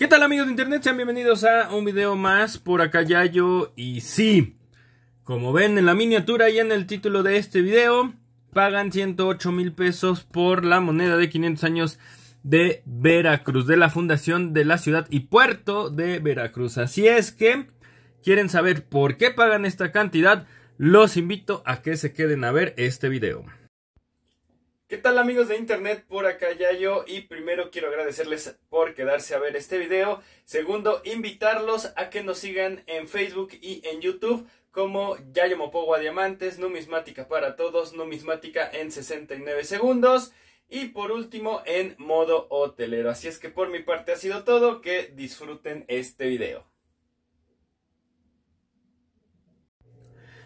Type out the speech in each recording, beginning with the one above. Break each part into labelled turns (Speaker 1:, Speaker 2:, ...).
Speaker 1: ¿Qué tal amigos de internet? Sean bienvenidos a un video más por acá Yayo y sí, como ven en la miniatura y en el título de este video, pagan 108 mil pesos por la moneda de 500 años de Veracruz, de la Fundación de la Ciudad y Puerto de Veracruz. Así es que, quieren saber por qué pagan esta cantidad, los invito a que se queden a ver este video.
Speaker 2: ¿Qué tal amigos de internet? Por acá Yayo y primero quiero agradecerles por quedarse a ver este video. Segundo, invitarlos a que nos sigan en Facebook y en YouTube como Yayo Mopogua Diamantes, Numismática para Todos, Numismática en 69 segundos y por último en modo hotelero. Así es que por mi parte ha sido todo, que disfruten este video.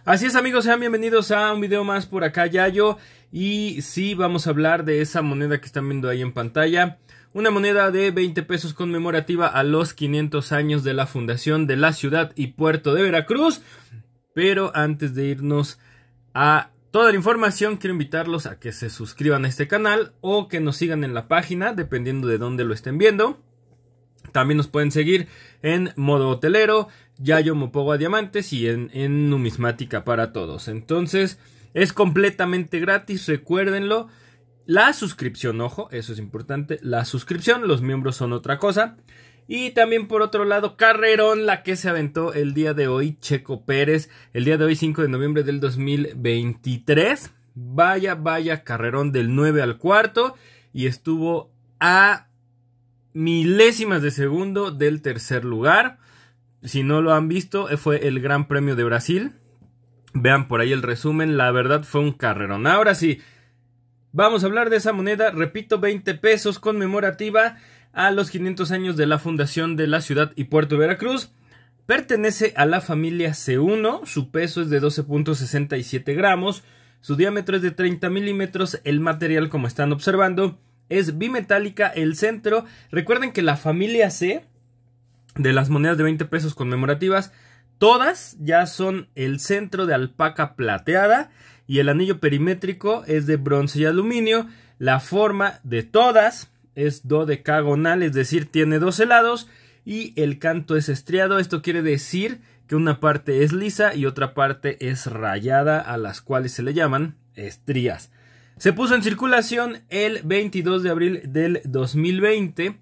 Speaker 1: Así es amigos, sean bienvenidos a un video más por acá Yayo. Y sí, vamos a hablar de esa moneda que están viendo ahí en pantalla. Una moneda de 20 pesos conmemorativa a los 500 años de la fundación de la ciudad y puerto de Veracruz. Pero antes de irnos a toda la información, quiero invitarlos a que se suscriban a este canal o que nos sigan en la página, dependiendo de dónde lo estén viendo. También nos pueden seguir en modo hotelero, Yayo Mopogo a Diamantes y en Numismática para Todos. Entonces, es completamente gratis, recuérdenlo. La suscripción, ojo, eso es importante. La suscripción, los miembros son otra cosa. Y también por otro lado, Carrerón, la que se aventó el día de hoy, Checo Pérez, el día de hoy 5 de noviembre del 2023. Vaya, vaya, Carrerón del 9 al cuarto y estuvo a milésimas de segundo del tercer lugar. Si no lo han visto, fue el Gran Premio de Brasil Vean por ahí el resumen, la verdad fue un carrerón. Ahora sí, vamos a hablar de esa moneda, repito, 20 pesos conmemorativa a los 500 años de la fundación de la ciudad y puerto de Veracruz. Pertenece a la familia C1, su peso es de 12.67 gramos, su diámetro es de 30 milímetros, el material como están observando es bimetálica, el centro. Recuerden que la familia C de las monedas de 20 pesos conmemorativas Todas ya son el centro de alpaca plateada y el anillo perimétrico es de bronce y aluminio. La forma de todas es dodecagonal, es decir, tiene 12 lados y el canto es estriado. Esto quiere decir que una parte es lisa y otra parte es rayada, a las cuales se le llaman estrías. Se puso en circulación el 22 de abril del 2020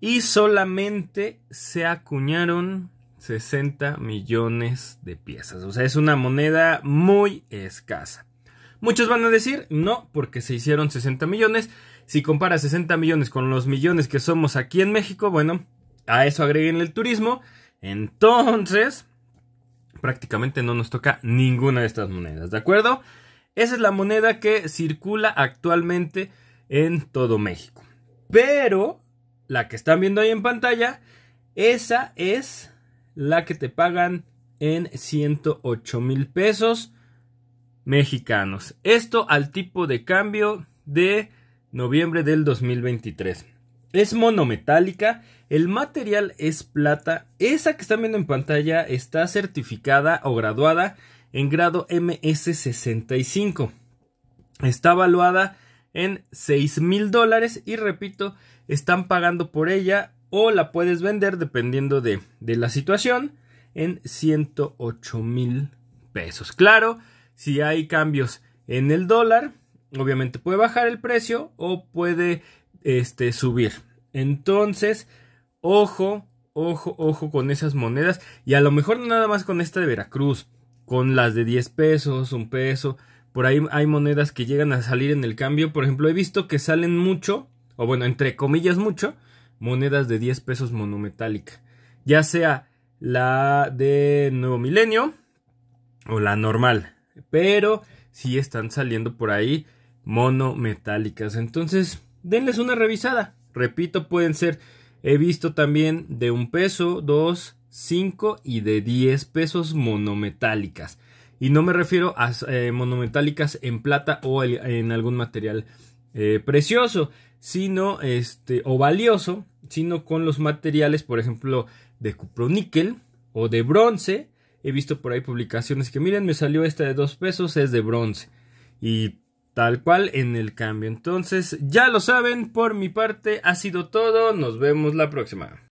Speaker 1: y solamente se acuñaron 60 millones de piezas. O sea, es una moneda muy escasa. Muchos van a decir, no, porque se hicieron 60 millones. Si compara 60 millones con los millones que somos aquí en México, bueno, a eso agreguen el turismo. Entonces, prácticamente no nos toca ninguna de estas monedas, ¿de acuerdo? Esa es la moneda que circula actualmente en todo México. Pero, la que están viendo ahí en pantalla, esa es la que te pagan en 108 mil pesos mexicanos. Esto al tipo de cambio de noviembre del 2023. Es monometálica, el material es plata, esa que están viendo en pantalla está certificada o graduada en grado MS65. Está valuada en 6 mil dólares y repito, están pagando por ella o la puedes vender dependiendo de, de la situación en 108 mil pesos. Claro, si hay cambios en el dólar, obviamente puede bajar el precio o puede este, subir. Entonces, ojo, ojo, ojo con esas monedas y a lo mejor nada más con esta de Veracruz, con las de 10 pesos, un peso. Por ahí hay monedas que llegan a salir en el cambio. Por ejemplo, he visto que salen mucho, o bueno, entre comillas mucho, monedas de 10 pesos monometálica, ya sea la de nuevo milenio o la normal, pero si están saliendo por ahí monometálicas, entonces denles una revisada, repito, pueden ser, he visto también de un peso, dos, cinco y de 10 pesos monometálicas. Y no me refiero a eh, monometálicas en plata o en algún material eh, precioso, sino este o valioso, sino con los materiales, por ejemplo, de cuproníquel o de bronce. He visto por ahí publicaciones que miren, me salió esta de 2 pesos, es de bronce. Y tal cual en el cambio. Entonces, ya lo saben, por mi parte ha sido todo. Nos vemos la próxima.